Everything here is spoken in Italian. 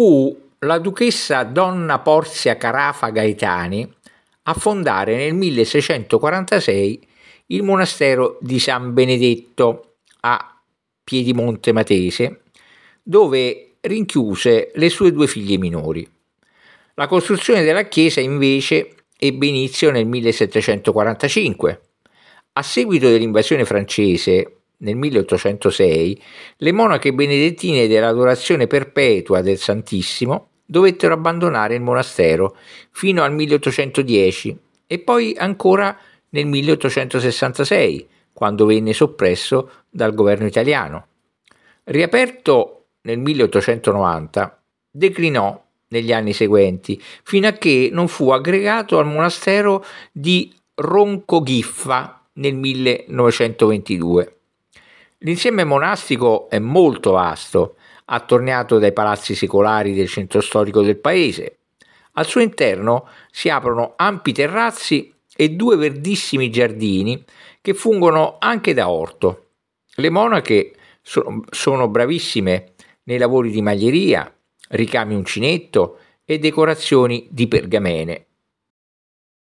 fu la duchessa Donna Porzia Carafa Gaetani a fondare nel 1646 il monastero di San Benedetto a Piedimonte Matese, dove rinchiuse le sue due figlie minori. La costruzione della chiesa invece ebbe inizio nel 1745. A seguito dell'invasione francese nel 1806, le monache benedettine dell'adorazione perpetua del Santissimo dovettero abbandonare il monastero fino al 1810 e poi ancora nel 1866, quando venne soppresso dal governo italiano. Riaperto nel 1890, declinò negli anni seguenti, fino a che non fu aggregato al monastero di Roncoghiffa nel 1922. L'insieme monastico è molto vasto, attorniato dai palazzi secolari del centro storico del paese. Al suo interno si aprono ampi terrazzi e due verdissimi giardini che fungono anche da orto. Le monache sono bravissime nei lavori di maglieria, ricami uncinetto e decorazioni di pergamene.